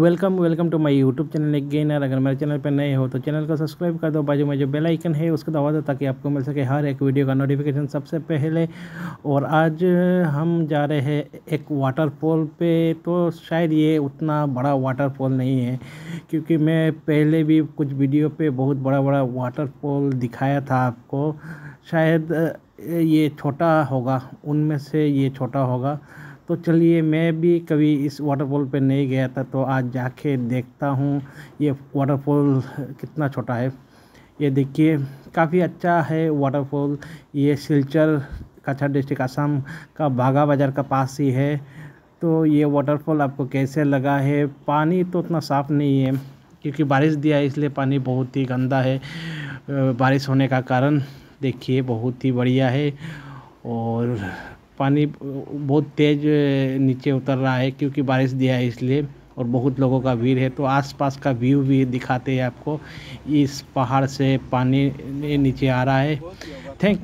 welcome welcome to my YouTube channel एक गेनर अगर मेरे चैनल पर नए हो तो चैनल को सब्सक्राइब कर दो बाजू में जो बेल आइकन है उसको दबा दो ताकि आपको मिल सके हर एक वीडियो का नोटिफिकेशन सबसे पहले और आज हम जा रहे हैं एक वाटरफॉल पे तो शायद ये उतना बड़ा वाटरफॉल नहीं है क्योंकि मैं पहले भी कुछ वीडियो पर बहुत बड़ा बड़ा वाटरफॉल दिखाया था आपको शायद ये छोटा होगा उनमें से ये छोटा होगा तो चलिए मैं भी कभी इस वाटरफॉल पे नहीं गया था तो आज जाके देखता हूँ ये वाटरफॉल कितना छोटा है ये देखिए काफ़ी अच्छा है वाटरफॉल ये सिलचर कच्छा डिस्ट्रिक्ट आसाम का भागा बाज़ार का पास ही है तो ये वाटरफॉल आपको कैसे लगा है पानी तो उतना साफ़ नहीं है क्योंकि बारिश दिया है इसलिए पानी बहुत ही गंदा है बारिश होने का कारण देखिए बहुत ही बढ़िया है और पानी बहुत तेज़ नीचे उतर रहा है क्योंकि बारिश दिया है इसलिए और बहुत लोगों का भीड़ है तो आसपास का व्यू भी दिखाते हैं आपको इस पहाड़ से पानी नीचे आ रहा है थैंक